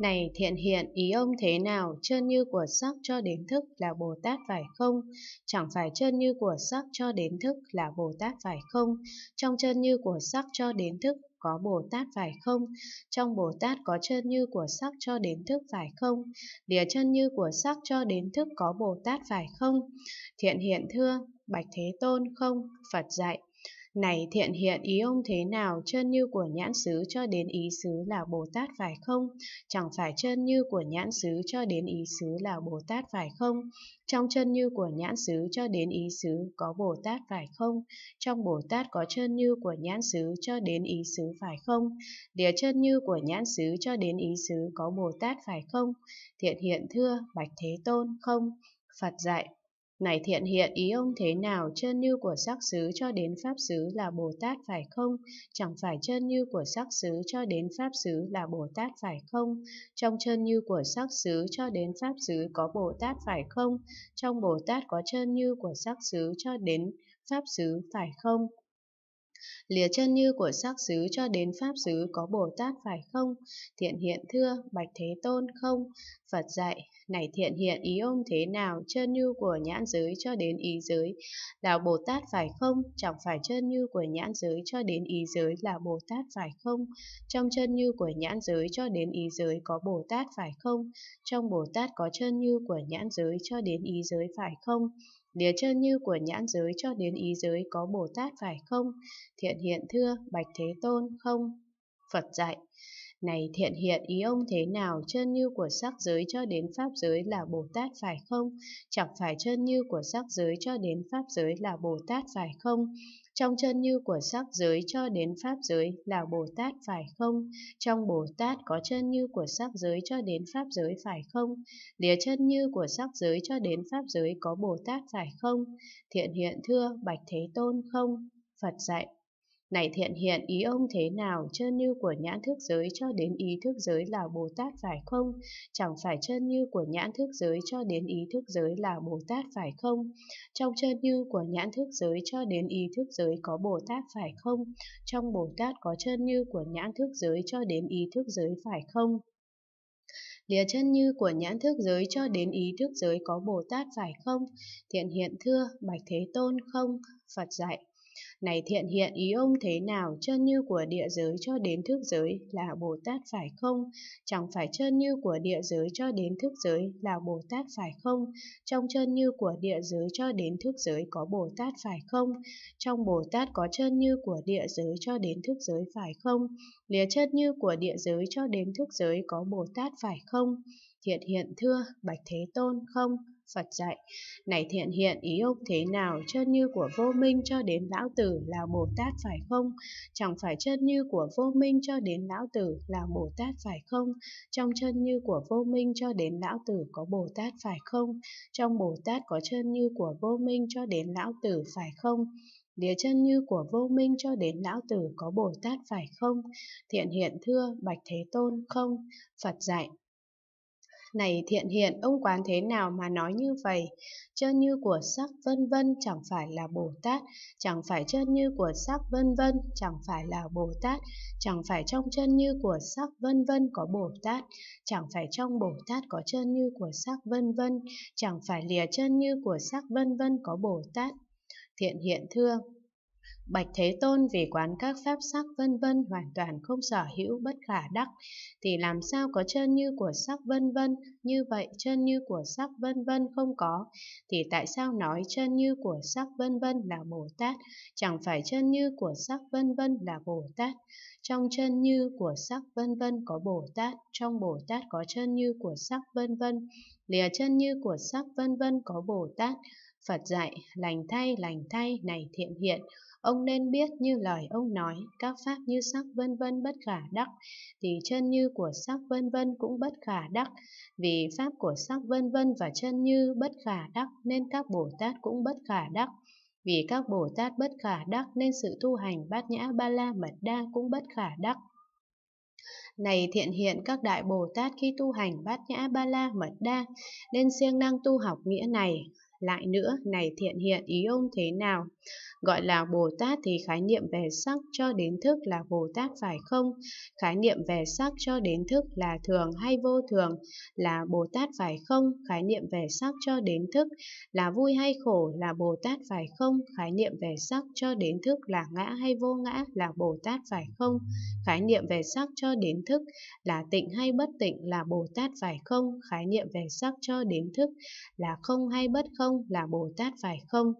Này thiện hiện ý ông thế nào, chân như của sắc cho đến thức là Bồ Tát phải không? Chẳng phải chân như của sắc cho đến thức là Bồ Tát phải không? Trong chân như của sắc cho đến thức có Bồ Tát phải không? Trong Bồ Tát có chân như của sắc cho đến thức phải không? địa chân như của sắc cho đến thức có Bồ Tát phải không? Thiện hiện thưa, Bạch Thế Tôn không, Phật dạy. Này thiện hiện ý ông thế nào, chân như của nhãn xứ cho đến ý xứ là Bồ Tát phải không? Chẳng phải chân như của nhãn xứ cho đến ý xứ là Bồ Tát phải không? Trong chân như của nhãn xứ cho đến ý xứ có Bồ Tát phải không? Trong Bồ Tát có chân như của nhãn xứ cho đến ý xứ phải không? địa chân như của nhãn xứ cho đến ý xứ có Bồ Tát phải không? Thiện hiện thưa, Bạch Thế Tôn, không. Phật dạy, này thiện hiện ý ông thế nào, chân như của sắc xứ cho đến pháp xứ là Bồ Tát phải không? Chẳng phải chân như của sắc xứ cho đến pháp xứ là Bồ Tát phải không? Trong chân như của sắc xứ cho đến pháp xứ có Bồ Tát phải không? Trong Bồ Tát có chân như của sắc xứ cho đến pháp xứ phải không? lìa chân như của sắc xứ cho đến pháp xứ có bồ tát phải không thiện hiện thưa bạch thế tôn không phật dạy này thiện hiện ý ông thế nào chân như của nhãn giới cho đến ý giới là bồ tát phải không chẳng phải chân như của nhãn giới cho đến ý giới là bồ tát phải không trong chân như của nhãn giới cho đến ý giới có bồ tát phải không trong bồ tát có chân như của nhãn giới cho đến ý giới phải không Lìa chân như của nhãn giới cho đến ý giới có Bồ Tát phải không? Thiện hiện thưa, bạch thế tôn, không? Phật dạy. Này thiện hiện ý ông thế nào chân như của sắc giới cho đến pháp giới là Bồ Tát phải không? Chẳng phải chân như của sắc giới cho đến pháp giới là Bồ Tát phải không? trong chân như của sắc giới cho đến pháp giới là Bồ Tát phải không? Trong Bồ Tát có chân như của sắc giới cho đến pháp giới phải không? Lìa chân như của sắc giới cho đến pháp giới có Bồ Tát phải không? Thiện hiện thưa Bạch Thế Tôn không? Phật dạy này thiện hiện ý ông thế nào, chân như của nhãn thức giới cho đến ý thức giới là Bồ Tát phải không? Chẳng phải chân như của nhãn thức giới cho đến ý thức giới là Bồ Tát phải không? Trong chân như của nhãn thức giới cho đến ý thức giới có Bồ Tát phải không? Trong Bồ Tát có chân như của nhãn thức giới cho đến ý thức giới phải không? lìa chân như của nhãn thức giới cho đến ý thức giới có Bồ Tát phải không? Thiện hiện thưa, Bạch Thế Tôn không, Phật dạy này thiện hiện ý ông thế nào, chân như của địa giới cho đến thức giới là Bồ Tát phải không? Chẳng phải chân như của địa giới cho đến thức giới là Bồ Tát phải không? Trong chân như của địa giới cho đến thức giới có Bồ Tát phải không? Trong Bồ Tát có chân như của địa giới cho đến thức giới phải không? Lìa chân như của địa giới cho đến thức giới có Bồ Tát phải không? Thiện hiện thưa, Bạch Thế Tôn không? Phật dạy, này thiện hiện ý ông thế nào chân như của vô minh cho đến lão tử là Bồ Tát phải không? Chẳng phải chân như của vô minh cho đến lão tử là Bồ Tát phải không? Trong chân như của vô minh cho đến lão tử có Bồ Tát phải không? Trong Bồ Tát có chân như của vô minh cho đến lão tử phải không? Địa chân như của vô minh cho đến lão tử có Bồ Tát phải không? Thiện hiện thưa, bạch Thế Tôn không? Phật dạy, này thiện hiện ông quán thế nào mà nói như vậy chân như của sắc vân vân chẳng phải là bồ tát chẳng phải chân như của sắc vân vân chẳng phải là bồ tát chẳng phải trong chân như của sắc vân vân có bồ tát chẳng phải trong bồ tát có chân như của sắc vân vân chẳng phải lìa chân như của sắc vân vân có bồ tát thiện hiện thương Bạch Thế Tôn vì quán các pháp sắc vân vân hoàn toàn không sở hữu bất khả đắc, thì làm sao có chân như của sắc vân vân, như vậy chân như của sắc vân vân không có, thì tại sao nói chân như của sắc vân vân là Bồ Tát, chẳng phải chân như của sắc vân vân là Bồ Tát. Trong chân như của sắc vân vân có Bồ Tát, trong Bồ Tát có chân như của sắc vân vân, lìa chân như của sắc vân vân có Bồ Tát, Phật dạy, lành thay, lành thay, này thiện hiện, ông nên biết như lời ông nói, các pháp như sắc vân vân bất khả đắc, thì chân như của sắc vân vân cũng bất khả đắc, vì pháp của sắc vân vân và chân như bất khả đắc nên các Bồ Tát cũng bất khả đắc. Vì các Bồ Tát bất khả đắc nên sự tu hành bát nhã ba la mật đa cũng bất khả đắc. Này thiện hiện các đại Bồ Tát khi tu hành bát nhã ba la mật đa, nên siêng năng tu học nghĩa này, lại nữa, này thiện hiện ý ông thế nào? Gọi là Bồ Tát thì khái niệm về sắc cho đến thức là Bồ Tát phải không? Khái niệm về sắc cho đến thức là thường hay vô thường là Bồ Tát phải không? Khái niệm về sắc cho đến thức là vui hay khổ là Bồ Tát phải không? Khái niệm về sắc cho đến thức là ngã hay vô ngã là Bồ Tát phải không? Khái niệm về sắc cho đến thức là tịnh hay bất tịnh là Bồ Tát phải không? Khái niệm về sắc cho đến thức là không hay bất không không là Bồ Tát phải không?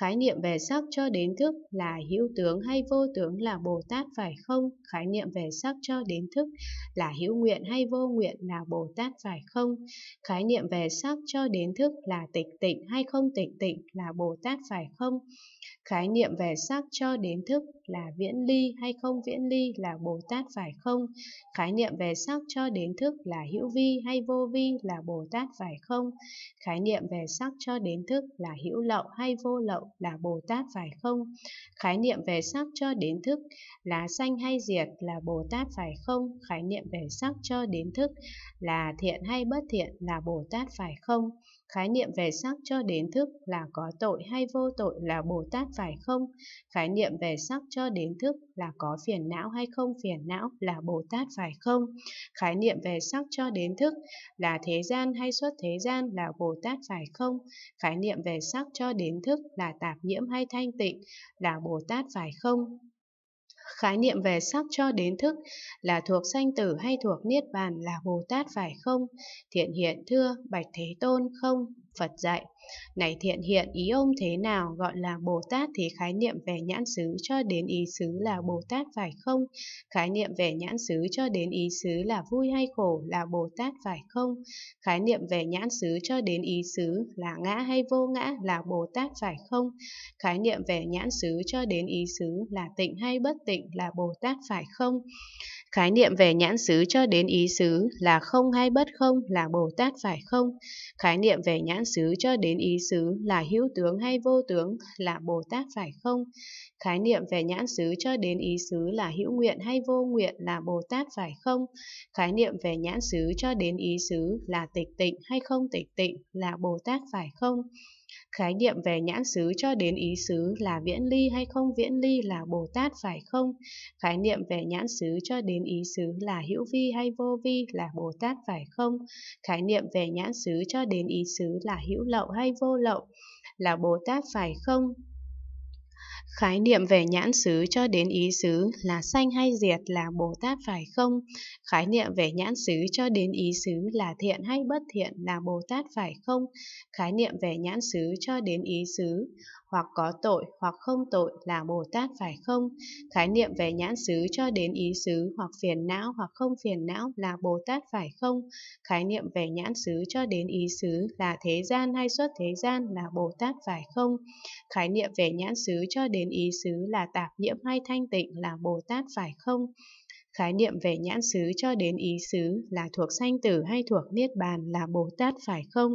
Khái niệm về sắc cho đến thức là hữu tướng hay vô tướng là Bồ Tát phải không? Khái niệm về sắc cho đến thức là hữu nguyện hay vô nguyện là Bồ Tát phải không? Khái niệm về sắc cho đến thức là tịch tịnh hay không tịch tịnh là Bồ Tát phải không? Khái niệm về sắc cho đến thức là viễn ly hay không viễn ly là Bồ Tát phải không? Khái niệm về sắc cho đến thức là hữu vi hay vô vi là Bồ Tát phải không? Khái niệm về sắc cho đến thức là hữu lậu hay vô lậu đậu là Bồ Tát phải không? Khái niệm về sắc cho đến thức là sanh hay diệt là Bồ Tát phải không? Khái niệm về sắc cho đến thức là thiện hay bất thiện là Bồ Tát phải không? Khái niệm về sắc cho đến thức là có tội hay vô tội là Bồ Tát phải không? Khái niệm về sắc cho đến thức là có phiền não hay không phiền não là Bồ Tát phải không? Khái niệm về sắc cho đến thức là thế gian hay xuất thế gian là Bồ Tát phải không? Khái niệm về sắc cho đến thức là tạp nhiễm hay thanh tịnh là Bồ Tát phải không? khái niệm về sắc cho đến thức là thuộc sanh tử hay thuộc niết bàn là Bồ Tát phải không? Thiện hiện thưa Bạch Thế Tôn không? Phật dạy này thiện hiện ý ông thế nào gọi là Bồ Tát thì khái niệm về nhãn xứ cho đến ý xứ là Bồ Tát phải không? Khái niệm về nhãn xứ cho đến ý xứ là vui hay khổ là Bồ Tát phải không? Khái niệm về nhãn xứ cho đến ý xứ là ngã hay vô ngã là Bồ Tát phải không? Khái niệm về nhãn xứ cho đến ý xứ là tịnh hay bất tịnh là Bồ Tát phải không? Khái niệm về nhãn xứ cho đến ý xứ là không hay bất không là Bồ Tát phải không? Khái niệm về nhãn xứ cho đến đến ý xứ là hữu tướng hay vô tướng là Bồ Tát phải không? Khái niệm về nhãn xứ cho đến ý xứ là hữu nguyện hay vô nguyện là Bồ Tát phải không? Khái niệm về nhãn xứ cho đến ý xứ là tịch tịnh hay không tịch tịnh là Bồ Tát phải không? Khái niệm về nhãn xứ cho đến ý xứ là viễn ly hay không viễn ly là Bồ Tát phải không? Khái niệm về nhãn xứ cho đến ý xứ là hữu vi hay vô vi là Bồ Tát phải không? Khái niệm về nhãn xứ cho đến ý xứ là hữu lậu hay vô lậu là Bồ Tát phải không? Khái niệm về nhãn xứ cho đến ý xứ là sanh hay diệt là Bồ Tát phải không? Khái niệm về nhãn xứ cho đến ý xứ là thiện hay bất thiện là Bồ Tát phải không? Khái niệm về nhãn xứ cho đến ý xứ hoặc có tội hoặc không tội là Bồ Tát phải không? Khái niệm về nhãn xứ cho đến ý xứ hoặc phiền não hoặc không phiền não là Bồ Tát phải không? Khái niệm về nhãn xứ cho đến ý xứ là thế gian hay xuất thế gian là Bồ Tát phải không? Khái niệm về nhãn xứ cho đến ý xứ là tạp nhiễm hay thanh tịnh là Bồ Tát phải không? Khái niệm về nhãn xứ cho đến ý xứ là thuộc sanh tử hay thuộc niết bàn là Bồ Tát phải không?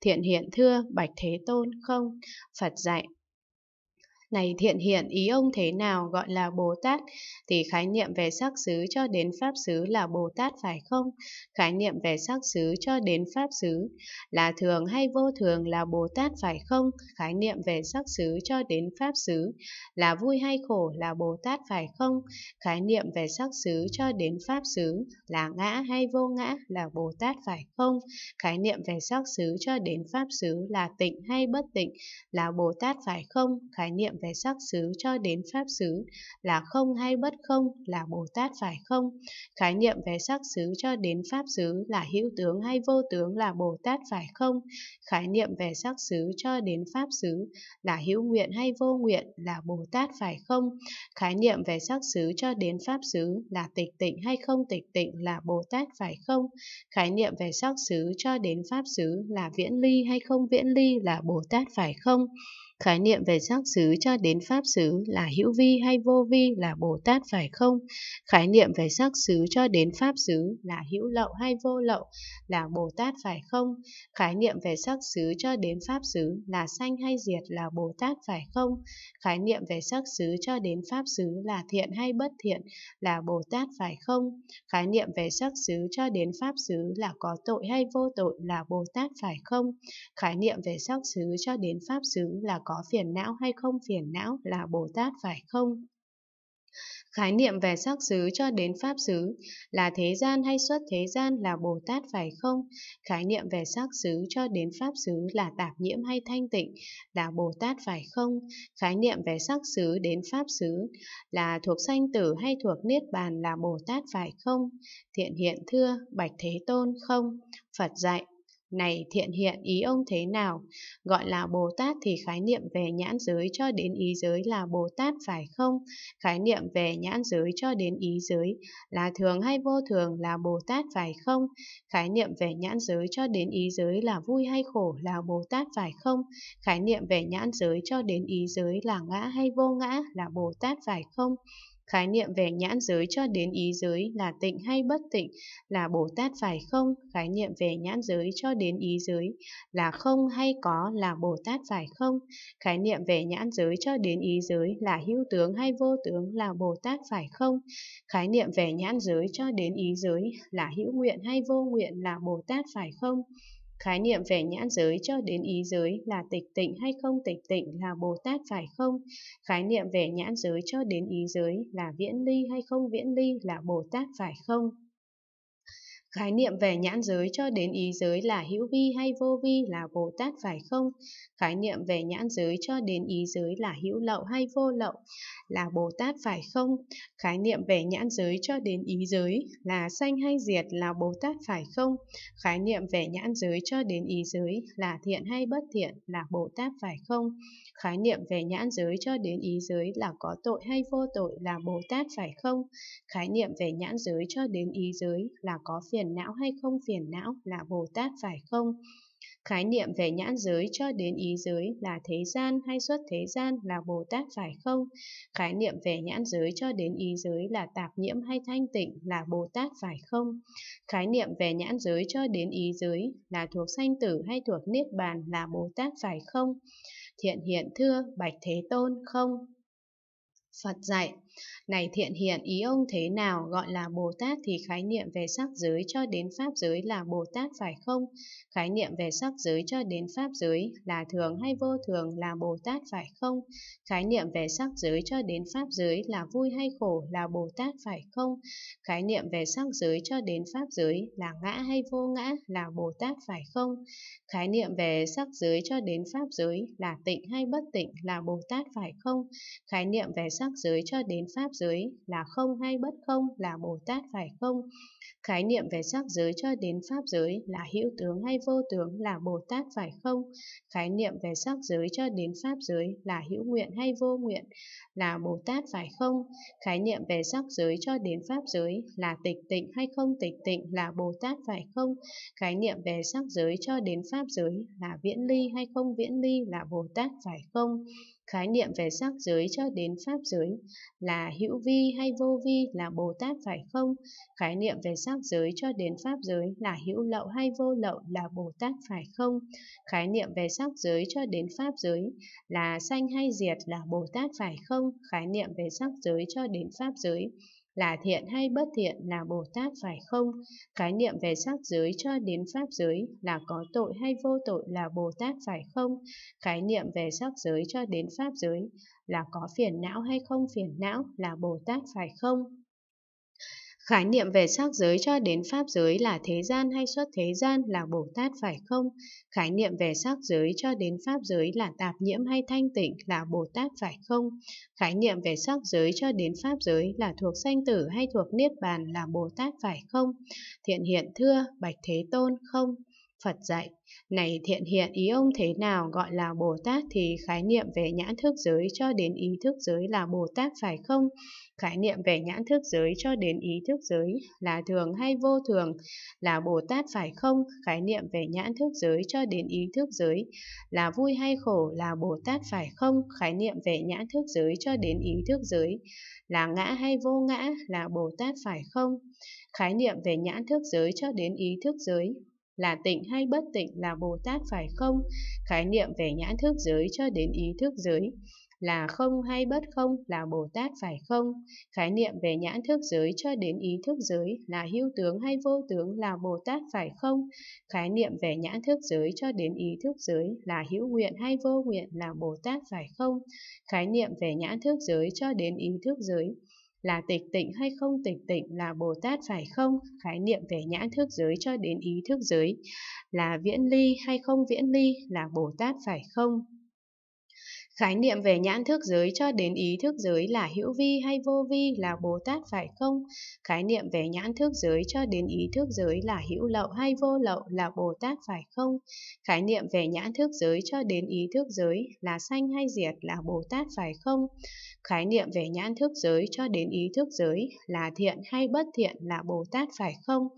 Thiện hiện thưa, bạch thế tôn không? Phật dạy, này thiện hiện ý ông thế nào gọi là Bồ Tát, thì khái niệm về sắc xứ cho đến Pháp xứ là Bồ Tát phải không? Khái niệm về sắc xứ cho đến Pháp xứ là thường hay vô thường là Bồ Tát phải không? Khái niệm về sắc xứ cho đến Pháp xứ là vui hay khổ là Bồ Tát phải không? Khái niệm về sắc xứ cho đến Pháp xứ là ngã hay vô ngã là Bồ Tát phải không? Khái niệm về sắc xứ cho đến Pháp xứ là tịnh hay bất tịnh là Bồ Tát phải không? Khái niệm về sắc xứ cho đến pháp xứ là không hay bất không là Bồ Tát phải không? Khái niệm về sắc xứ cho đến pháp xứ là hữu tướng hay vô tướng là Bồ Tát phải không? Khái niệm về sắc xứ cho đến pháp xứ là hữu nguyện hay vô nguyện là Bồ Tát phải không? Khái niệm về sắc xứ cho đến pháp xứ là tịch tịnh hay không tịch tịnh là Bồ Tát phải không? Khái niệm về sắc xứ cho đến pháp xứ là viễn ly hay không viễn ly là Bồ Tát phải không? Khái niệm về sắc xứ cho đến pháp xứ là hữu vi hay vô vi là Bồ Tát phải không? Khái niệm về sắc xứ cho đến pháp xứ là hữu lậu hay vô lậu là Bồ Tát phải không? Khái niệm về sắc xứ cho đến pháp xứ là sanh hay diệt là Bồ Tát phải không? Khái niệm về sắc xứ cho đến pháp xứ là thiện hay bất thiện là Bồ Tát phải không? Khái niệm về sắc xứ cho đến pháp xứ là có tội hay vô tội là Bồ Tát phải không? Khái niệm về sắc xứ cho đến pháp xứ là có phiền não hay không phiền não là Bồ Tát phải không? Khái niệm về sắc xứ cho đến pháp xứ là thế gian hay xuất thế gian là Bồ Tát phải không? Khái niệm về sắc xứ cho đến pháp xứ là tạp nhiễm hay thanh tịnh là Bồ Tát phải không? Khái niệm về sắc xứ đến pháp xứ là thuộc sanh tử hay thuộc niết bàn là Bồ Tát phải không? Thiện hiện thưa, bạch thế tôn không? Phật dạy này thiện hiện ý ông thế nào? Gọi là Bồ Tát thì khái niệm về nhãn giới cho đến ý giới là Bồ Tát phải không? Khái niệm về nhãn giới cho đến ý giới là thường hay vô thường là Bồ Tát phải không? Khái niệm về nhãn giới cho đến ý giới là vui hay khổ là Bồ Tát phải không? Khái niệm về nhãn giới cho đến ý giới là ngã hay vô ngã là Bồ Tát phải không? Khái niệm về nhãn giới cho đến ý giới là tịnh hay bất tịnh là Bồ Tát phải không? Khái niệm về nhãn giới cho đến ý giới là không hay có là Bồ Tát phải không? Khái niệm về nhãn giới cho đến ý giới là hữu tướng hay vô tướng là Bồ Tát phải không? Khái niệm về nhãn giới cho đến ý giới là hữu nguyện hay vô nguyện là Bồ Tát phải không? Khái niệm về nhãn giới cho đến ý giới là tịch tịnh hay không tịch tịnh là Bồ Tát phải không? Khái niệm về nhãn giới cho đến ý giới là viễn ly hay không viễn ly là Bồ Tát phải không? khái niệm về nhãn giới cho đến ý giới là hữu vi hay vô vi là Bồ Tát phải không? Khái niệm về nhãn giới cho đến ý giới là hữu lậu hay vô lậu là Bồ Tát phải không? Khái niệm về nhãn giới cho đến ý giới là sanh hay diệt là Bồ Tát phải không? Khái niệm về nhãn giới cho đến ý giới là thiện hay bất thiện là Bồ Tát phải không? Khái niệm về nhãn giới cho đến ý giới là có tội hay vô tội là Bồ Tát phải không? Khái niệm về nhãn giới cho đến ý giới là có phiền phiền não hay không phiền não là Bồ Tát phải không? Khái niệm về nhãn giới cho đến ý giới là thế gian hay xuất thế gian là Bồ Tát phải không? Khái niệm về nhãn giới cho đến ý giới là tạp nhiễm hay thanh tịnh là Bồ Tát phải không? Khái niệm về nhãn giới cho đến ý giới là thuộc sanh tử hay thuộc niết bàn là Bồ Tát phải không? Thiện hiện thưa Bạch Thế Tôn không? Phật dạy này thiện hiện ý ông thế nào gọi là Bồ Tát thì khái niệm về sắc giới cho đến pháp giới là Bồ Tát phải không? Khái niệm về sắc giới cho đến pháp giới là thường hay vô thường là Bồ Tát phải không? Khái niệm về sắc giới cho đến pháp giới là vui hay khổ là Bồ Tát phải không? Khái niệm về sắc giới cho đến pháp giới là ngã hay vô ngã là Bồ Tát phải không? Khái niệm về sắc giới cho đến pháp giới là tịnh hay bất tịnh là Bồ Tát phải không? Khái niệm về sắc giới cho đến pháp giới là không hay bất không là Bồ Tát phải không? Khái niệm về sắc giới cho đến pháp giới là hữu tướng hay vô tướng là Bồ Tát phải không? Khái niệm về sắc giới cho đến pháp giới là hữu nguyện hay vô nguyện là Bồ Tát phải không? Khái niệm về sắc giới cho đến pháp giới là tịch tịnh hay không tịch tịnh là Bồ Tát phải không? Khái niệm về sắc giới cho đến pháp giới là viễn ly hay không viễn ly là Bồ Tát phải không? khái niệm về sắc giới cho đến pháp giới là hữu vi hay vô vi là bồ tát phải không khái niệm về sắc giới cho đến pháp giới là hữu lậu hay vô lậu là bồ tát phải không khái niệm về sắc giới cho đến pháp giới là sanh hay diệt là bồ tát phải không khái niệm về sắc giới cho đến pháp giới là thiện hay bất thiện là Bồ Tát phải không? Khái niệm về sắc giới cho đến pháp giới là có tội hay vô tội là Bồ Tát phải không? Khái niệm về sắc giới cho đến pháp giới là có phiền não hay không phiền não là Bồ Tát phải không? Khái niệm về sắc giới cho đến pháp giới là thế gian hay xuất thế gian là Bồ Tát phải không? Khái niệm về sắc giới cho đến pháp giới là tạp nhiễm hay thanh tịnh là Bồ Tát phải không? Khái niệm về sắc giới cho đến pháp giới là thuộc sanh tử hay thuộc niết bàn là Bồ Tát phải không? Thiện hiện thưa, bạch thế tôn không, Phật dạy, này thiện hiện ý ông thế nào gọi là Bồ Tát thì khái niệm về nhãn thức giới cho đến ý thức giới là Bồ Tát phải không? Khái niệm về nhãn thức giới cho đến ý thức giới là thường hay vô thường là Bồ Tát phải không? Khái niệm về nhãn thức giới cho đến ý thức giới là vui hay khổ là Bồ Tát phải không? Khái niệm về nhãn thức giới cho đến ý thức giới là ngã hay vô ngã là Bồ Tát phải không? Khái niệm về nhãn thức giới cho đến ý thức giới là tịnh hay bất tịnh là Bồ Tát phải không? Khái niệm về nhãn thức giới cho đến ý thức giới là không hay bất không là Bồ Tát phải không? Khái niệm về nhãn thức giới cho đến ý thức giới là hữu tướng hay vô tướng là Bồ Tát phải không? Khái niệm về nhãn thức giới cho đến ý thức giới là hữu nguyện hay vô nguyện là Bồ Tát phải không? Khái niệm về nhãn thức giới cho đến ý thức giới là tịch tịnh hay không tịch tịnh là Bồ Tát phải không? Khái niệm về nhãn thức giới cho đến ý thức giới là viễn ly hay không viễn ly là Bồ Tát phải không? Khái niệm về nhãn thức giới cho đến ý thức giới là hữu vi hay vô vi là Bồ Tát phải không? Khái niệm về nhãn thức giới cho đến ý thức giới là hữu lậu hay vô lậu là Bồ Tát phải không? Khái niệm về nhãn thức giới cho đến ý thức giới là sanh hay diệt là Bồ Tát phải không? Khái niệm về nhãn thức giới cho đến ý thức giới là thiện hay bất thiện là Bồ Tát phải không?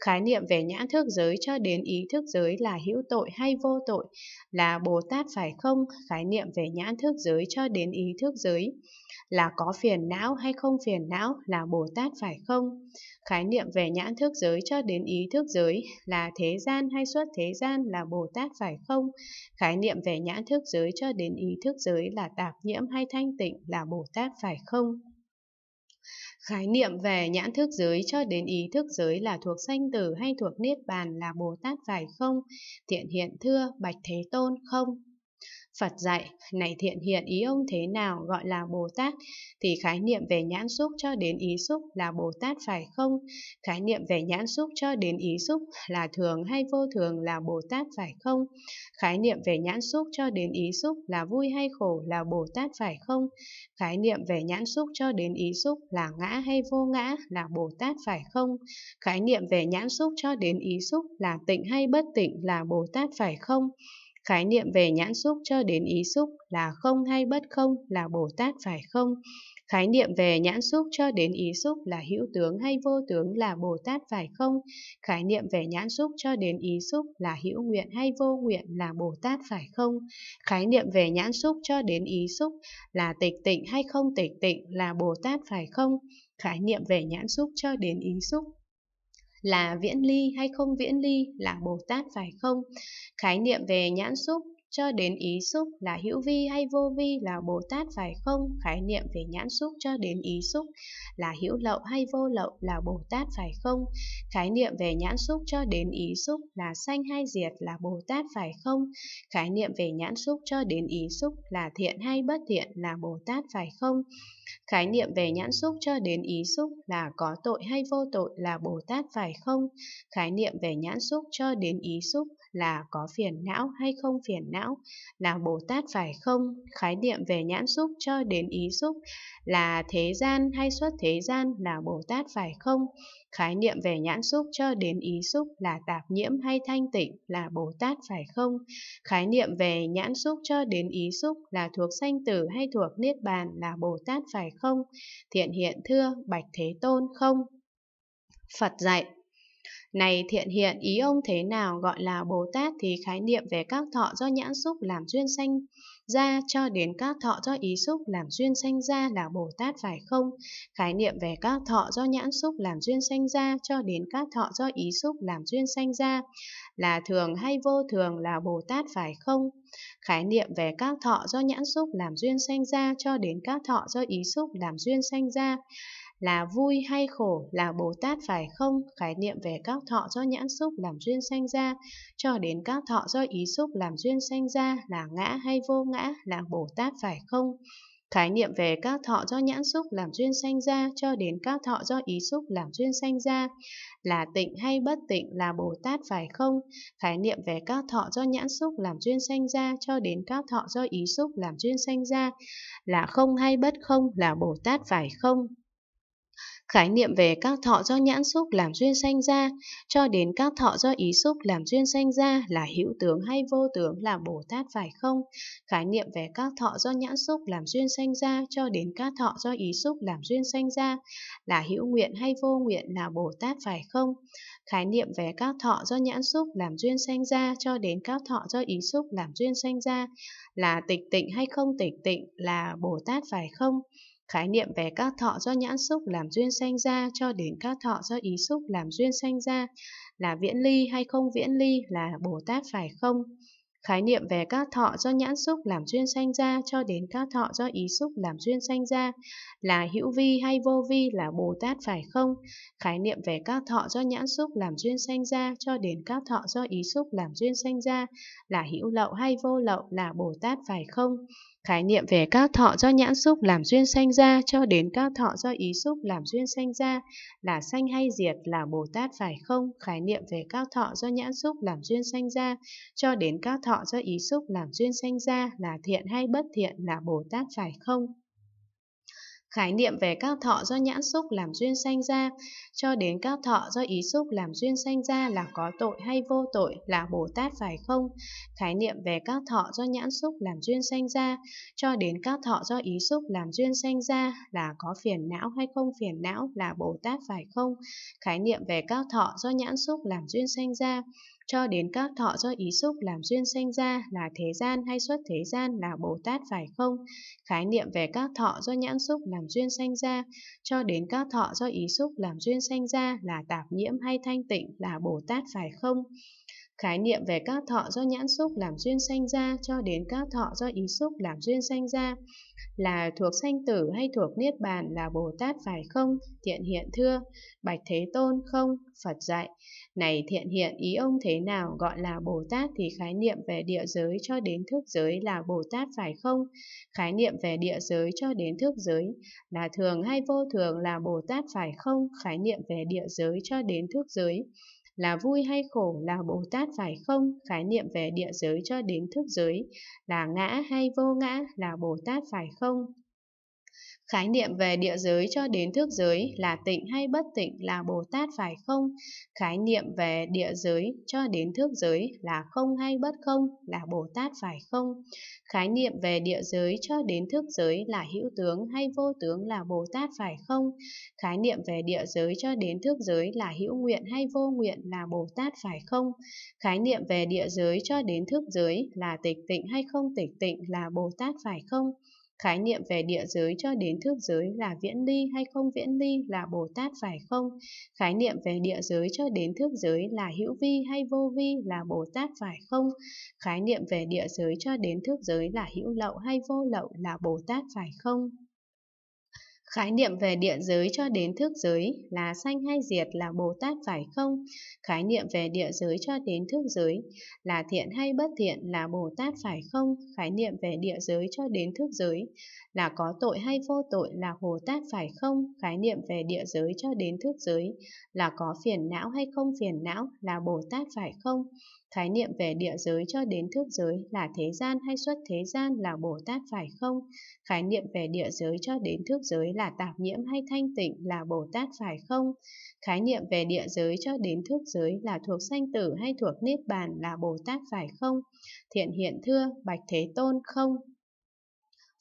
Khái niệm về nhãn thức giới cho đến ý thức giới là hữu tội hay vô tội là Bồ Tát phải không? Khái niệm về nhãn thức giới cho đến ý thức giới là có phiền não hay không phiền não là Bồ Tát phải không? Khái niệm về nhãn thức giới cho đến ý thức giới là thế gian hay xuất thế gian là Bồ Tát phải không? Khái niệm về nhãn thức giới cho đến ý thức giới là tạp nhiễm hay thanh tịnh là Bồ Tát phải không? Khái niệm về nhãn thức giới cho đến ý thức giới là thuộc sanh tử hay thuộc niết bàn là Bồ Tát phải không? Tiện hiện thưa Bạch Thế Tôn không? Phật dạy, này thiện hiện ý ông thế nào gọi là Bồ Tát, thì khái niệm về nhãn xúc cho đến ý xúc là Bồ Tát phải không? Khái niệm về nhãn xúc cho đến ý xúc là thường hay vô thường là Bồ Tát phải không? Khái niệm về nhãn xúc cho đến ý xúc là vui hay khổ là Bồ Tát phải không? Khái niệm về nhãn xúc cho đến ý xúc là ngã hay vô ngã là Bồ Tát phải không? Khái niệm về nhãn xúc cho đến ý xúc là tịnh hay bất tịnh là Bồ Tát phải không? Khái niệm về nhãn xúc cho đến ý xúc là không hay bất không là Bồ Tát phải không? Khái niệm về nhãn xúc cho đến ý xúc là hữu tướng hay vô tướng là Bồ Tát phải không? Khái niệm về nhãn xúc cho đến ý xúc là hữu nguyện hay vô nguyện là Bồ Tát phải không? Khái niệm về nhãn xúc cho đến ý xúc là tịch tịnh hay không tịch tịnh là Bồ Tát phải không? Khái niệm về nhãn xúc cho đến ý xúc là viễn ly hay không viễn ly là Bồ Tát phải không? Khái niệm về nhãn xúc cho đến ý xúc là hữu vi hay vô vi là Bồ Tát phải không? Khái niệm về nhãn xúc cho đến ý xúc là hữu lậu hay vô lậu là Bồ Tát phải không? Khái niệm về nhãn xúc cho đến ý xúc là sanh hay diệt là Bồ Tát phải không? Khái niệm về nhãn xúc cho đến ý xúc là thiện hay bất thiện là Bồ Tát phải không? Khái niệm về nhãn xúc cho đến ý xúc là có tội hay vô tội là Bồ Tát phải không? Khái niệm về nhãn xúc cho đến ý xúc là có phiền não hay không phiền não, là Bồ Tát phải không, khái niệm về nhãn xúc cho đến ý xúc, là thế gian hay xuất thế gian là Bồ Tát phải không, khái niệm về nhãn xúc cho đến ý xúc là tạp nhiễm hay thanh tịnh là Bồ Tát phải không, khái niệm về nhãn xúc cho đến ý xúc là thuộc sanh tử hay thuộc niết bàn là Bồ Tát phải không, thiện hiện thưa bạch thế tôn không. Phật dạy này thiện hiện ý ông thế nào gọi là Bồ Tát thì khái niệm về các thọ do nhãn xúc làm duyên sanh ra cho đến các thọ do ý xúc làm duyên sanh ra là Bồ Tát phải không? Khái niệm về các thọ do nhãn xúc làm duyên sanh ra cho đến các thọ do ý xúc làm duyên sanh ra là thường hay vô thường là Bồ Tát phải không? Khái niệm về các thọ do nhãn xúc làm duyên sanh ra cho đến các thọ do ý xúc làm duyên sanh ra là vui hay khổ là Bồ Tát phải không? Khái niệm về các thọ do nhãn xúc làm duyên sanh ra, cho đến các thọ do ý xúc làm duyên sanh ra là ngã hay vô ngã là Bồ Tát phải không? Khái niệm về các thọ do nhãn xúc làm duyên sanh ra cho đến các thọ do ý xúc làm duyên sanh ra là tịnh hay bất tịnh là Bồ Tát phải không? Khái niệm về các thọ do nhãn xúc làm duyên sanh ra cho đến các thọ do ý xúc làm duyên sanh ra là không hay bất không là Bồ Tát phải không? Khái niệm về các thọ do nhãn xúc làm duyên sanh ra cho đến các thọ do ý xúc làm duyên sanh ra là hữu tướng hay vô tướng là Bồ Tát phải không? Khái niệm về các thọ do nhãn xúc làm duyên sanh ra cho đến các thọ do ý xúc làm duyên sanh ra là hữu nguyện hay vô nguyện là Bồ Tát phải không? Khái niệm về các thọ do nhãn xúc làm duyên sanh ra cho đến các thọ do ý xúc làm duyên sanh ra là tịch tịnh hay không tịch tịnh là Bồ Tát phải không? Khái niệm về các thọ do nhãn xúc làm duyên sanh ra cho đến các thọ do ý xúc làm duyên sanh ra là viễn ly hay không viễn ly là Bồ Tát phải không? Khái niệm về các thọ do nhãn xúc làm duyên sanh ra cho đến các thọ do ý xúc làm duyên sanh ra là hữu vi hay vô vi là Bồ Tát phải không? Khái niệm về các thọ do nhãn xúc làm duyên sanh ra cho đến các thọ do ý xúc làm duyên sanh ra là hữu lậu hay vô lậu là Bồ Tát phải không? Khái niệm về các thọ do nhãn xúc làm duyên sanh ra cho đến các thọ do ý xúc làm duyên sanh ra là sanh hay diệt là Bồ Tát phải không? Khái niệm về các thọ do nhãn xúc làm duyên sanh ra cho đến các thọ do ý xúc làm duyên sanh ra là thiện hay bất thiện là Bồ Tát phải không? khái niệm về các thọ do nhãn xúc làm duyên sanh ra cho đến các thọ do ý xúc làm duyên sanh ra là có tội hay vô tội là bồ tát phải không khái niệm về các thọ do nhãn xúc làm duyên sanh ra cho đến các thọ do ý xúc làm duyên sanh ra là có phiền não hay không phiền não là bồ tát phải không khái niệm về các thọ do nhãn xúc làm duyên sanh ra cho đến các thọ do ý xúc làm duyên sanh ra là thế gian hay xuất thế gian là Bồ Tát phải không? Khái niệm về các thọ do nhãn xúc làm duyên sanh ra, cho đến các thọ do ý xúc làm duyên sanh ra là tạp nhiễm hay thanh tịnh là Bồ Tát phải không? Khái niệm về các thọ do nhãn xúc làm duyên sanh ra cho đến các thọ do ý xúc làm duyên sanh ra là thuộc sanh tử hay thuộc niết bàn là Bồ Tát phải không? Thiện hiện thưa, Bạch Thế Tôn không, Phật dạy, này thiện hiện ý ông thế nào gọi là Bồ Tát thì khái niệm về địa giới cho đến thức giới là Bồ Tát phải không? Khái niệm về địa giới cho đến thức giới là thường hay vô thường là Bồ Tát phải không? Khái niệm về địa giới cho đến thức giới là vui hay khổ là Bồ Tát phải không? Khái niệm về địa giới cho đến thức giới là ngã hay vô ngã là Bồ Tát phải không? Khái niệm về địa giới cho đến thước giới là tịnh hay bất tịnh là Bồ Tát phải không? Khái niệm về địa giới cho đến thước giới là không hay bất không là Bồ Tát phải không? Khái niệm về địa giới cho đến thước giới là hữu tướng hay vô tướng là Bồ Tát phải không? Khái niệm về địa giới cho đến thước giới là hữu nguyện hay vô nguyện là Bồ Tát phải không? Khái niệm về địa giới cho đến thước giới là tịch tịnh hay không tịch tịnh là Bồ Tát phải không? Khái niệm về địa giới cho đến thước giới là viễn ly hay không viễn ly là Bồ Tát phải không? Khái niệm về địa giới cho đến thước giới là hữu vi hay vô vi là Bồ Tát phải không? Khái niệm về địa giới cho đến thước giới là hữu lậu hay vô lậu là Bồ Tát phải không? Khái niệm về địa giới cho đến thức giới là sanh hay diệt là Bồ Tát phải không? Khái niệm về địa giới cho đến thức giới là thiện hay bất thiện là Bồ Tát phải không? Khái niệm về địa giới cho đến thức giới là có tội hay vô tội là Bồ Tát phải không? Khái niệm về địa giới cho đến thức giới là có phiền não hay không phiền não là Bồ Tát phải không? Khái niệm về địa giới cho đến thước giới là thế gian hay xuất thế gian là Bồ Tát phải không? Khái niệm về địa giới cho đến thước giới là tạp nhiễm hay thanh tịnh là Bồ Tát phải không? Khái niệm về địa giới cho đến thước giới là thuộc sanh tử hay thuộc niết bàn là Bồ Tát phải không? Thiện hiện thưa, bạch thế tôn không?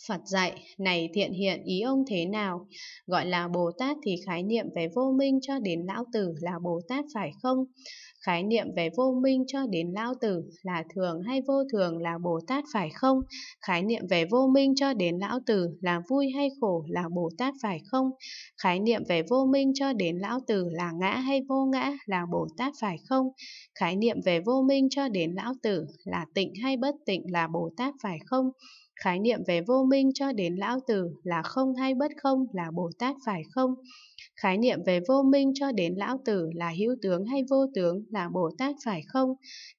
Phật dạy, này thiện hiện ý ông thế nào? Gọi là Bồ Tát thì khái niệm về vô minh cho đến lão tử là Bồ Tát phải không? khái niệm về vô minh cho đến Lao Tử là thường hay vô thường là Bồ Tát phải không? Khái niệm về vô minh cho đến Lão Tử là vui hay khổ là Bồ Tát phải không? Khái niệm về vô minh cho đến Lão Tử là ngã hay vô ngã là Bồ Tát phải không? Khái niệm về vô minh cho đến Lão Tử là tịnh hay bất tịnh là Bồ Tát phải không? Khái niệm về vô minh cho đến lão tử là không hay bất không là Bồ Tát phải không? Khái niệm về vô minh cho đến lão tử là hữu tướng hay vô tướng là Bồ Tát phải không?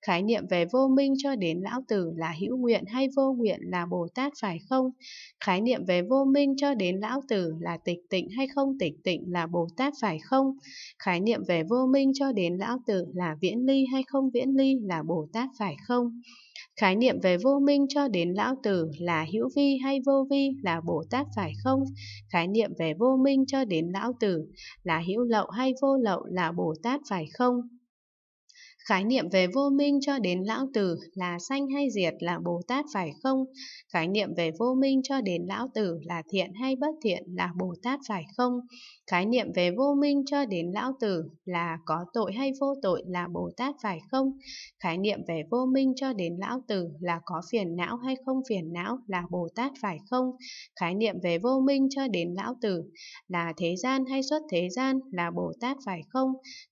Khái niệm về vô minh cho đến lão tử là hữu nguyện hay vô nguyện là Bồ Tát phải không? Khái niệm về vô minh cho đến lão tử là tịch tịnh hay không tịch tịnh là Bồ Tát phải không? Khái niệm về vô minh cho đến lão tử là viễn ly hay không viễn ly là Bồ Tát phải không? Khái niệm về vô minh cho đến lão tử là hữu vi hay vô vi là Bồ Tát phải không? Khái niệm về vô minh cho đến lão tử là hữu lậu hay vô lậu là Bồ Tát phải không? Khái niệm về vô minh cho đến lão tử là sanh hay diệt là Bồ Tát phải không? Khái niệm về vô minh cho đến lão tử là thiện hay bất thiện là Bồ Tát phải không? Khái niệm về vô minh cho đến lão tử là có tội hay vô tội là Bồ Tát phải không? Khái niệm về vô minh cho đến lão tử là có phiền não hay không phiền não là Bồ Tát phải không? Khái niệm về vô minh cho đến lão tử là thế gian hay xuất thế gian là Bồ Tát phải không?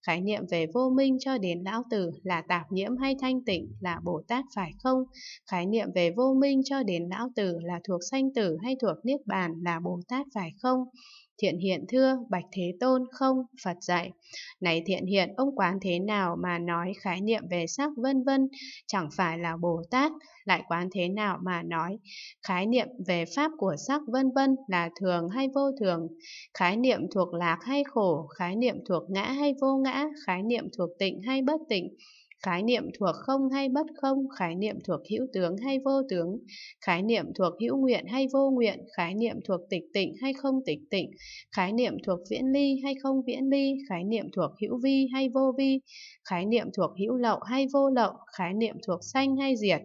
Khái niệm về vô minh cho đến lão tử là tạp nhiễm hay thanh tịnh là Bồ Tát phải không? Khái niệm về vô minh cho đến lão tử là thuộc sanh tử hay thuộc niết bàn là Bồ Tát phải không? Thiện hiện thưa, bạch thế tôn không, Phật dạy. Này thiện hiện, ông quán thế nào mà nói khái niệm về sắc vân vân, chẳng phải là Bồ Tát, lại quán thế nào mà nói khái niệm về pháp của sắc vân vân là thường hay vô thường, khái niệm thuộc lạc hay khổ, khái niệm thuộc ngã hay vô ngã, khái niệm thuộc tịnh hay bất tịnh, khái niệm thuộc không hay bất không, khái niệm thuộc hữu tướng hay vô tướng, khái niệm thuộc hữu nguyện hay vô nguyện, khái niệm thuộc tịch tịnh hay không tịch tịnh, khái niệm thuộc viễn ly hay không viễn ly, khái niệm thuộc hữu vi hay vô vi, khái niệm thuộc hữu lậu hay vô lậu, khái niệm thuộc sanh hay diệt,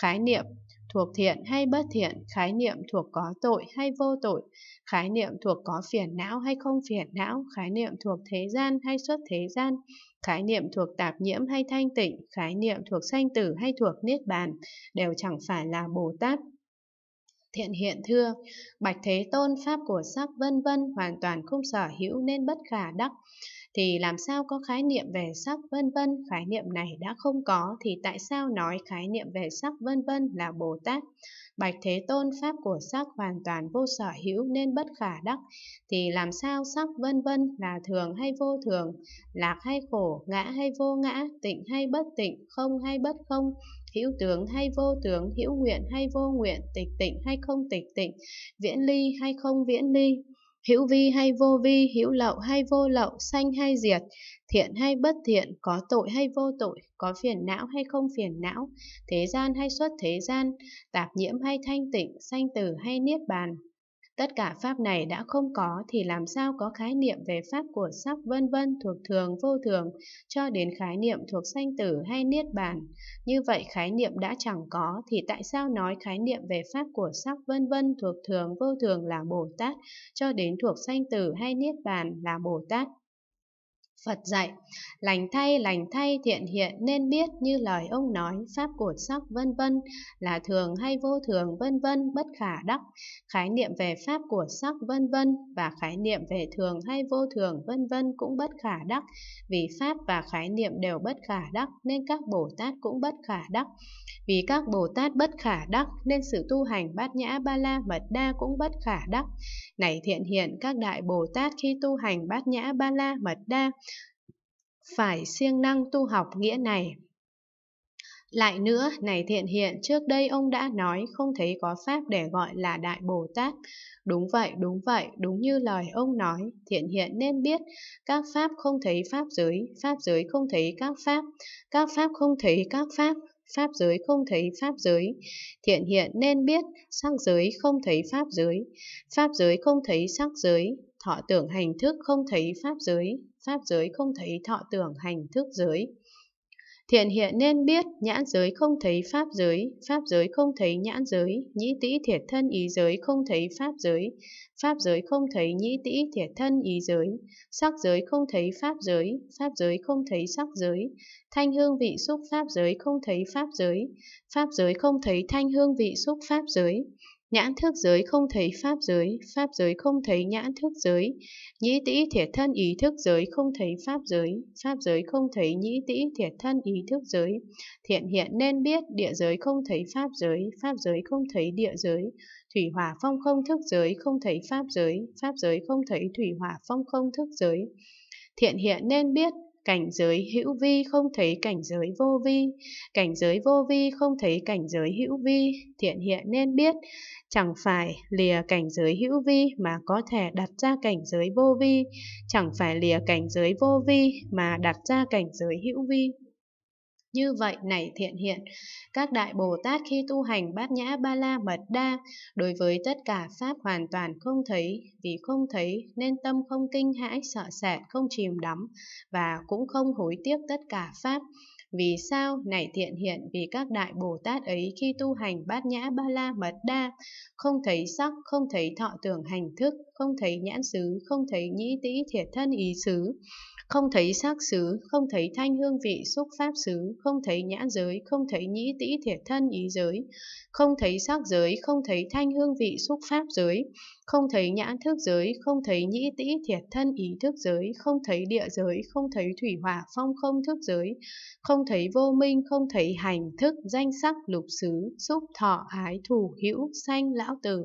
khái niệm thuộc thiện hay bất thiện, khái niệm thuộc có tội hay vô tội, khái niệm thuộc có phiền não hay không phiền não, khái niệm thuộc thế gian hay xuất thế gian, Khái niệm thuộc tạp nhiễm hay thanh tịnh, khái niệm thuộc sanh tử hay thuộc niết bàn đều chẳng phải là Bồ Tát Thiện hiện thưa, bạch thế tôn pháp của sắc vân vân hoàn toàn không sở hữu nên bất khả đắc, thì làm sao có khái niệm về sắc vân vân, khái niệm này đã không có thì tại sao nói khái niệm về sắc vân vân là Bồ Tát? Bạch Thế Tôn pháp của sắc hoàn toàn vô sở hữu nên bất khả đắc, thì làm sao sắc vân vân là thường hay vô thường, lạc hay khổ, ngã hay vô ngã, tịnh hay bất tịnh, không hay bất không, hữu tướng hay vô tướng, hữu nguyện hay vô nguyện, tịch tịnh hay không tịch tịnh, viễn ly hay không viễn ly hữu vi hay vô vi, hữu lậu hay vô lậu, sanh hay diệt, thiện hay bất thiện, có tội hay vô tội, có phiền não hay không phiền não, thế gian hay xuất thế gian, tạp nhiễm hay thanh tịnh, sanh tử hay niết bàn. Tất cả pháp này đã không có thì làm sao có khái niệm về pháp của sắc vân vân thuộc thường vô thường cho đến khái niệm thuộc sanh tử hay niết bàn. Như vậy khái niệm đã chẳng có thì tại sao nói khái niệm về pháp của sắc vân vân thuộc thường vô thường là Bồ Tát cho đến thuộc sanh tử hay niết bàn là Bồ Tát? Phật dạy, lành thay, lành thay, thiện hiện nên biết như lời ông nói, pháp cột sắc vân vân là thường hay vô thường vân vân bất khả đắc. Khái niệm về pháp cột sắc vân vân và khái niệm về thường hay vô thường vân vân cũng bất khả đắc. Vì pháp và khái niệm đều bất khả đắc nên các Bồ Tát cũng bất khả đắc. Vì các Bồ Tát bất khả đắc nên sự tu hành bát nhã ba la mật đa cũng bất khả đắc. Này thiện hiện các đại Bồ Tát khi tu hành bát nhã ba la mật đa phải siêng năng tu học nghĩa này. Lại nữa, này thiện hiện, trước đây ông đã nói không thấy có pháp để gọi là Đại Bồ Tát. Đúng vậy, đúng vậy, đúng như lời ông nói, thiện hiện nên biết, các pháp không thấy pháp giới, pháp giới không thấy các pháp, các pháp không thấy các pháp, pháp giới không thấy pháp giới. Thiện hiện nên biết, sắc giới không thấy pháp giới, pháp giới không thấy sắc giới, thọ tưởng hành thức không thấy pháp giới, Pháp giới không thấy thọ tưởng hành thức giới. Thiện hiện nên biết, nhãn giới không thấy pháp giới, pháp giới không thấy nhãn giới, nhĩ tĩ thiệt thân ý giới không thấy pháp giới, pháp giới không thấy nhĩ tĩ thiệt thân ý giới, sắc giới không thấy pháp giới, pháp giới không thấy sắc giới, thanh hương vị xúc pháp giới không thấy pháp giới, pháp giới không thấy thanh hương vị xúc pháp giới, Nhãn thức giới không thấy pháp giới, pháp giới không thấy nhãn thức giới. Nhĩ tĩ thiệt thân ý thức giới không thấy pháp giới, pháp giới không thấy nhĩ tĩ thiệt thân ý thức giới. Thiện hiện nên biết, địa giới không thấy pháp giới, pháp giới không thấy địa giới. Thủy hỏa phong không thức giới không thấy pháp giới, pháp giới không thấy thủy hỏa phong không thức giới. Thiện hiện nên biết, cảnh giới hữu vi không thấy cảnh giới vô vi, cảnh giới vô vi không thấy cảnh giới hữu vi, thiện hiện nên biết, chẳng phải lìa cảnh giới hữu vi mà có thể đặt ra cảnh giới vô vi, chẳng phải lìa cảnh giới vô vi mà đặt ra cảnh giới hữu vi. Như vậy này thiện hiện, các đại Bồ Tát khi tu hành bát nhã ba la mật đa, đối với tất cả Pháp hoàn toàn không thấy, vì không thấy nên tâm không kinh hãi, sợ sệt, không chìm đắm, và cũng không hối tiếc tất cả Pháp. Vì sao? Này thiện hiện vì các đại Bồ Tát ấy khi tu hành bát nhã ba la mật đa, không thấy sắc, không thấy thọ tưởng hành thức, không thấy nhãn xứ, không thấy nhĩ tĩ thiệt thân ý xứ. Không thấy sắc xứ, không thấy thanh hương vị xúc pháp xứ, không thấy nhã giới, không thấy nhĩ tĩ thiệt thân ý giới, không thấy sắc giới, không thấy thanh hương vị xúc pháp giới, không thấy nhã thức giới, không thấy nhĩ tĩ thiệt thân ý thức giới, không thấy địa giới, không thấy thủy hỏa phong không thức giới, không thấy vô minh, không thấy hành thức, danh sắc, lục xứ, xúc thọ, ái, thù, hữu, sanh, lão tử,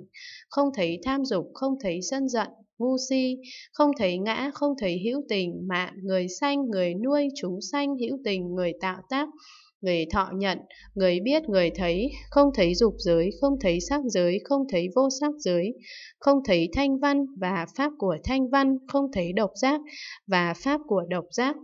không thấy tham dục, không thấy sân giận, vô si, không thấy ngã, không thấy hữu tình, mạn, người sanh, người nuôi, chúng sanh, hữu tình, người tạo tác, người thọ nhận, người biết, người thấy, không thấy dục giới, không thấy sắc giới, không thấy vô sắc giới, không thấy thanh văn và pháp của thanh văn, không thấy độc giác và pháp của độc giác,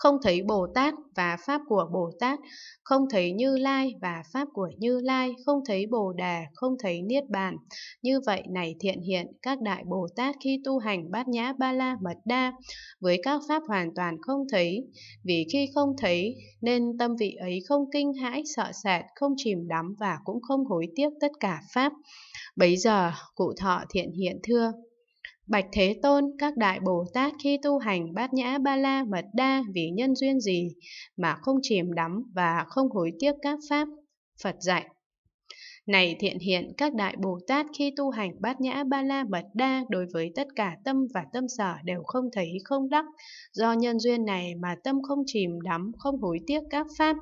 không thấy Bồ Tát và Pháp của Bồ Tát, không thấy Như Lai và Pháp của Như Lai, không thấy Bồ Đà, không thấy Niết Bàn. Như vậy này thiện hiện, các đại Bồ Tát khi tu hành bát nhã ba la mật đa, với các Pháp hoàn toàn không thấy, vì khi không thấy nên tâm vị ấy không kinh hãi, sợ sệt, không chìm đắm và cũng không hối tiếc tất cả Pháp. Bấy giờ, cụ thọ thiện hiện thưa, Bạch Thế Tôn, các đại Bồ Tát khi tu hành bát nhã ba la mật đa vì nhân duyên gì mà không chìm đắm và không hối tiếc các pháp? Phật dạy. Này thiện hiện, các đại Bồ Tát khi tu hành bát nhã ba la mật đa đối với tất cả tâm và tâm sở đều không thấy không đắc, do nhân duyên này mà tâm không chìm đắm, không hối tiếc các pháp.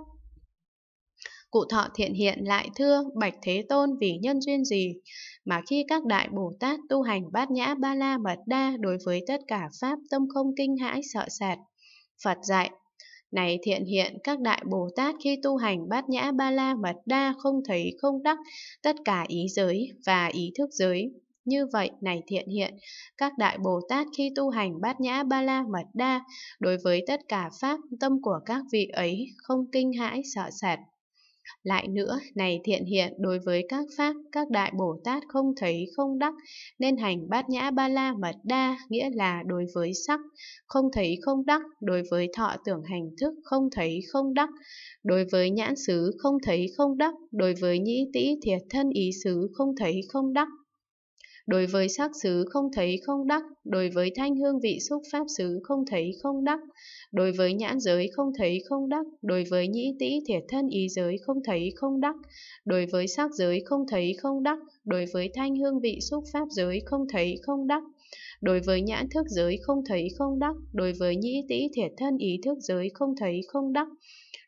Cụ thọ thiện hiện lại thưa, bạch thế tôn vì nhân duyên gì? mà khi các đại Bồ Tát tu hành bát nhã ba la mật đa đối với tất cả Pháp tâm không kinh hãi sợ sệt. Phật dạy, này thiện hiện các đại Bồ Tát khi tu hành bát nhã ba la mật đa không thấy không đắc tất cả ý giới và ý thức giới. Như vậy, này thiện hiện, các đại Bồ Tát khi tu hành bát nhã ba la mật đa, đối với tất cả pháp tâm của các vị ấy không kinh hãi sợ sệt. Lại nữa, này thiện hiện đối với các Pháp, các Đại Bồ Tát không thấy không đắc, nên hành bát nhã ba la mật đa, nghĩa là đối với sắc, không thấy không đắc, đối với thọ tưởng hành thức không thấy không đắc, đối với nhãn xứ không thấy không đắc, đối với nhĩ tĩ thiệt thân ý xứ không thấy không đắc, đối với sắc xứ không thấy không đắc, đối với thanh hương vị xúc pháp xứ không thấy không đắc, đối với nhãn giới không thấy không đắc, đối với nhĩ tĩ thiệt thân ý giới không thấy không đắc, đối với sắc giới không thấy không đắc, đối với thanh hương vị xúc pháp giới không thấy không đắc, đối với nhãn thức giới không thấy không đắc, đối với nhĩ tĩ thiệt thân ý thức giới không thấy không đắc,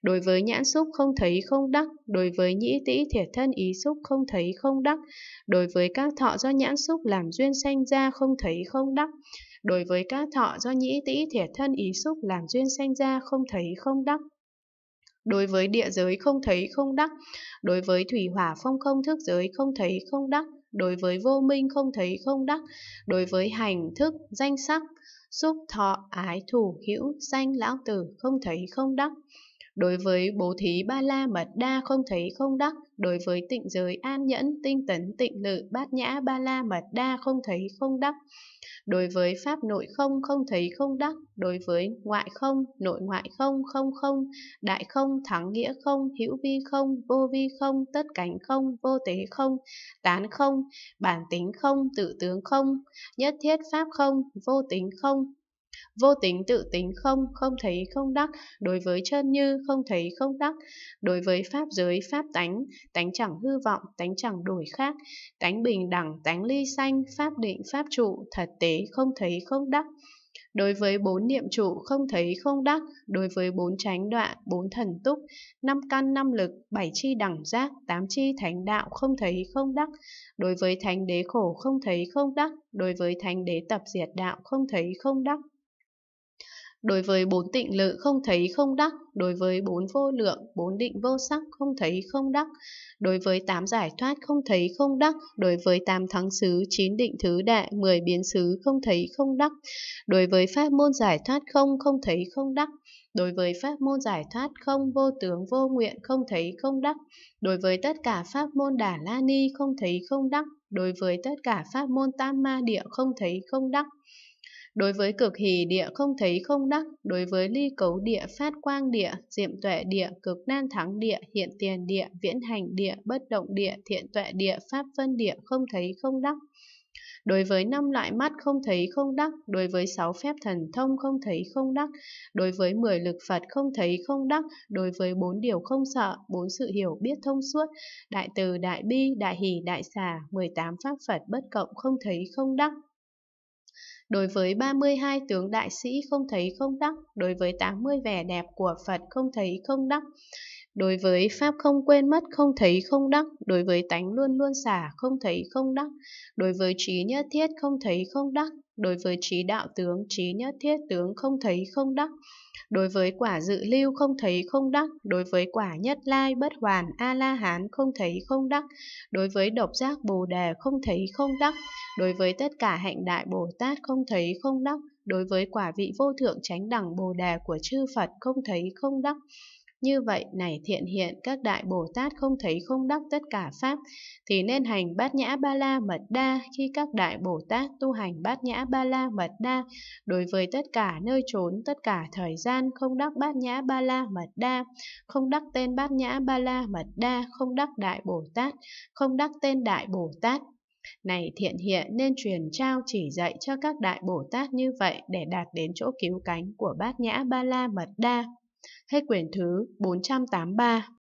Đối với nhãn xúc không thấy không đắc, đối với nhĩ tĩ thiệt thân ý xúc không thấy không đắc, đối với các thọ do nhãn xúc làm duyên sanh ra không thấy không đắc, đối với các thọ do nhĩ tĩ thiệt thân ý xúc làm duyên sanh ra không thấy không đắc đối với địa giới không thấy không đắc đối với thủy hỏa phong không thức giới không thấy không đắc đối với vô minh không thấy không đắc đối với hành thức danh sắc xúc thọ ái thủ hữu sanh lão tử không thấy không đắc Đối với bố thí ba la mật đa không thấy không đắc, đối với tịnh giới an nhẫn, tinh tấn tịnh lự, bát nhã ba la mật đa không thấy không đắc. Đối với pháp nội không không thấy không đắc, đối với ngoại không, nội ngoại không, không không, đại không, thắng nghĩa không, hữu vi không, vô vi không, tất cảnh không, vô tế không, tán không, bản tính không, tự tướng không, nhất thiết pháp không, vô tính không, vô tính tự tính không, không thấy không đắc, đối với chân như không thấy không đắc, đối với pháp giới pháp tánh, tánh chẳng hư vọng, tánh chẳng đổi khác, tánh bình đẳng, tánh ly sanh, pháp định pháp trụ, thật tế không thấy không đắc. Đối với bốn niệm trụ không thấy không đắc, đối với bốn tránh đoạn, bốn thần túc, năm căn năm lực, bảy chi đẳng giác, tám chi thánh đạo không thấy không đắc, đối với thánh đế khổ không thấy không đắc, đối với thánh đế tập diệt đạo không thấy không đắc. Đối với bốn tịnh lự không thấy không đắc, đối với bốn vô lượng, bốn định vô sắc không thấy không đắc, đối với tám giải thoát không thấy không đắc, đối với tám thắng xứ, chín định thứ đệ mười biến xứ không thấy không đắc, đối với pháp môn giải thoát không không thấy không đắc, đối với pháp môn giải thoát không vô tướng vô nguyện không thấy không đắc, đối với tất cả pháp môn đà la ni không thấy không đắc, đối với tất cả pháp môn tam ma địa không thấy không đắc. Đối với cực hì địa không thấy không đắc, đối với ly cấu địa phát quang địa, diệm tuệ địa, cực nan thắng địa, hiện tiền địa, viễn hành địa, bất động địa, thiện tuệ địa, pháp phân địa không thấy không đắc. Đối với năm loại mắt không thấy không đắc, đối với sáu phép thần thông không thấy không đắc, đối với mười lực Phật không thấy không đắc, đối với bốn điều không sợ, bốn sự hiểu biết thông suốt, đại từ đại bi, đại hỷ đại xả, 18 pháp Phật bất cộng không thấy không đắc. Đối với 32 tướng đại sĩ không thấy không đắc, đối với 80 vẻ đẹp của Phật không thấy không đắc, đối với Pháp không quên mất không thấy không đắc, đối với tánh luôn luôn xả không thấy không đắc, đối với trí nhất thiết không thấy không đắc, đối với trí đạo tướng trí nhất thiết tướng không thấy không đắc đối với quả dự lưu không thấy không đắc đối với quả nhất lai bất hoàn a la hán không thấy không đắc đối với độc giác bồ đề không thấy không đắc đối với tất cả hạnh đại bồ tát không thấy không đắc đối với quả vị vô thượng chánh đẳng bồ đề của chư phật không thấy không đắc như vậy này thiện hiện các đại Bồ Tát không thấy không đắc tất cả Pháp, thì nên hành bát nhã ba la mật đa khi các đại Bồ Tát tu hành bát nhã ba la mật đa. Đối với tất cả nơi trốn, tất cả thời gian không đắc bát nhã ba la mật đa, không đắc tên bát nhã ba la mật đa, không đắc đại Bồ Tát, không đắc tên đại Bồ Tát. Này thiện hiện nên truyền trao chỉ dạy cho các đại Bồ Tát như vậy để đạt đến chỗ cứu cánh của bát nhã ba la mật đa. Hết quyển thứ 483